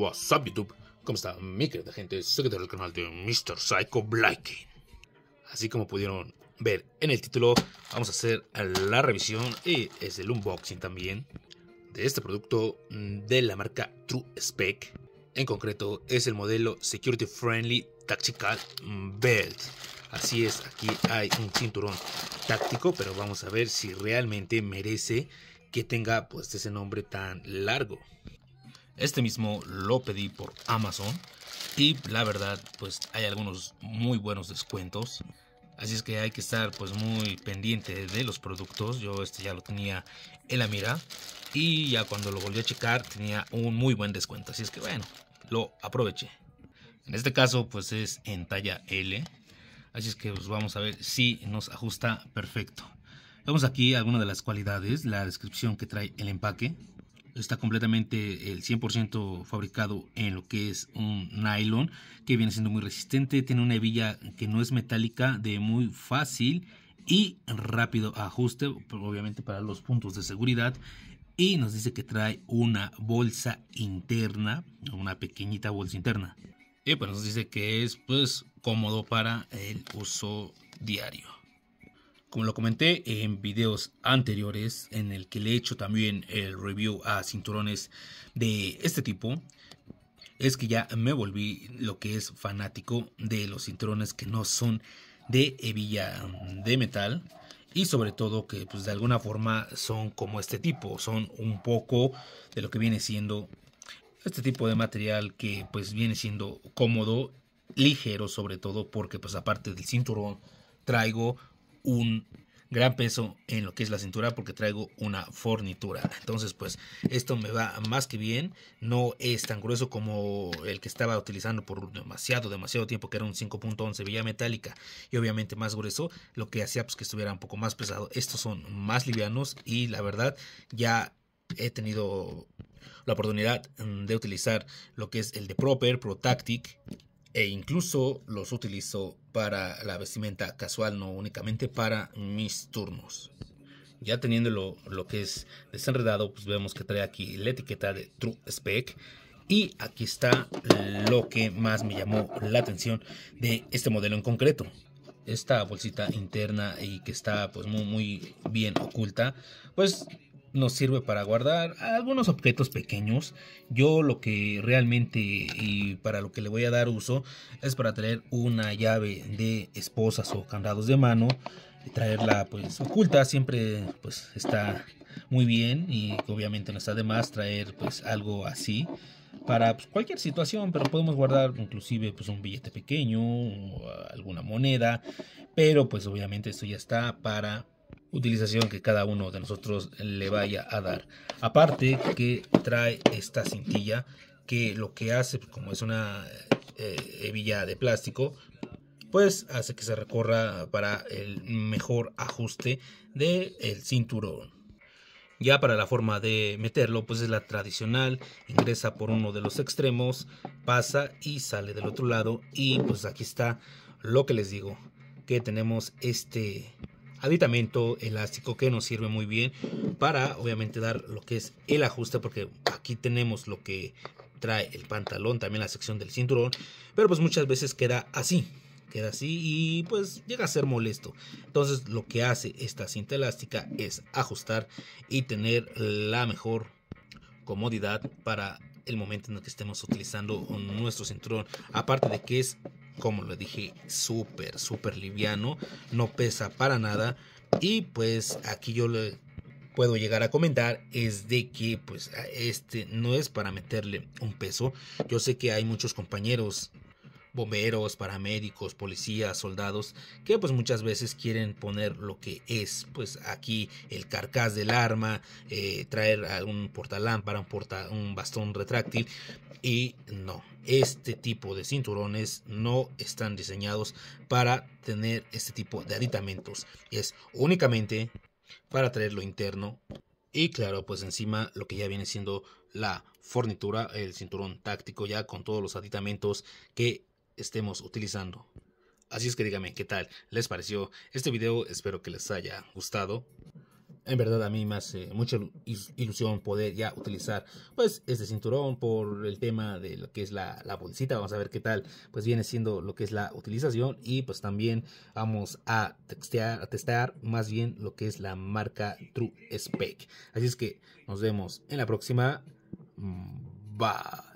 What's YouTube? ¿Cómo está mi querida gente? Secretario del canal de Mr. Psycho Black Así como pudieron ver en el título, vamos a hacer la revisión y es el unboxing también de este producto de la marca True Spec. En concreto es el modelo Security Friendly Tactical Belt. Así es, aquí hay un cinturón táctico, pero vamos a ver si realmente merece que tenga pues ese nombre tan largo. Este mismo lo pedí por Amazon y la verdad pues hay algunos muy buenos descuentos. Así es que hay que estar pues muy pendiente de los productos. Yo este ya lo tenía en la mira y ya cuando lo volví a checar tenía un muy buen descuento. Así es que bueno, lo aproveché. En este caso pues es en talla L. Así es que pues, vamos a ver si nos ajusta perfecto. Vemos aquí algunas de las cualidades, la descripción que trae el empaque está completamente el 100% fabricado en lo que es un nylon que viene siendo muy resistente, tiene una hebilla que no es metálica, de muy fácil y rápido ajuste, obviamente para los puntos de seguridad. Y nos dice que trae una bolsa interna, una pequeñita bolsa interna. Y pues nos dice que es pues cómodo para el uso diario. Como lo comenté en videos anteriores, en el que le he hecho también el review a cinturones de este tipo, es que ya me volví lo que es fanático de los cinturones que no son de hebilla de metal y sobre todo que pues de alguna forma son como este tipo, son un poco de lo que viene siendo este tipo de material que pues viene siendo cómodo, ligero sobre todo porque pues aparte del cinturón traigo un gran peso en lo que es la cintura porque traigo una fornitura. Entonces, pues esto me va más que bien. No es tan grueso como el que estaba utilizando por demasiado, demasiado tiempo, que era un 5.11 vía metálica y obviamente más grueso, lo que hacía pues que estuviera un poco más pesado. Estos son más livianos y la verdad ya he tenido la oportunidad mm, de utilizar lo que es el de Proper, Pro Tactic e incluso los utilizo para la vestimenta casual, no únicamente para mis turnos. Ya teniendo lo que es desenredado, pues vemos que trae aquí la etiqueta de True Spec. Y aquí está lo que más me llamó la atención de este modelo en concreto. Esta bolsita interna y que está pues muy, muy bien oculta, pues nos sirve para guardar algunos objetos pequeños. Yo lo que realmente y para lo que le voy a dar uso es para traer una llave de esposas o candados de mano. traerla pues oculta siempre pues está muy bien y obviamente no está de más traer pues algo así para pues, cualquier situación, pero podemos guardar inclusive pues un billete pequeño o alguna moneda, pero pues obviamente esto ya está para utilización que cada uno de nosotros le vaya a dar. Aparte que trae esta cintilla que lo que hace, pues, como es una eh, hebilla de plástico, pues hace que se recorra para el mejor ajuste del cinturón. Ya para la forma de meterlo, pues es la tradicional, ingresa por uno de los extremos, pasa y sale del otro lado y pues aquí está lo que les digo, que tenemos este aditamento elástico que nos sirve muy bien para obviamente dar lo que es el ajuste porque aquí tenemos lo que trae el pantalón, también la sección del cinturón, pero pues muchas veces queda así, queda así y pues llega a ser molesto. Entonces lo que hace esta cinta elástica es ajustar y tener la mejor comodidad para el momento en el que estemos utilizando nuestro cinturón. Aparte de que es como lo dije, súper, súper liviano, no pesa para nada. Y pues aquí yo le puedo llegar a comentar es de que pues este no es para meterle un peso. Yo sé que hay muchos compañeros bomberos, paramédicos, policías, soldados, que pues muchas veces quieren poner lo que es, pues aquí el carcás del arma, eh, traer algún portalámpara, un, porta, un bastón retráctil, y no, este tipo de cinturones no están diseñados para tener este tipo de aditamentos, es únicamente para traer lo interno y claro, pues encima lo que ya viene siendo la fornitura, el cinturón táctico ya con todos los aditamentos que estemos utilizando. Así es que díganme qué tal les pareció este video, espero que les haya gustado. En verdad a mí me hace mucha ilusión poder ya utilizar pues este cinturón por el tema de lo que es la, bolsita. Vamos a ver qué tal pues viene siendo lo que es la utilización y pues también vamos a, testear a más bien lo que es la marca True Spec. Así es que nos vemos en la próxima. Mm, bye.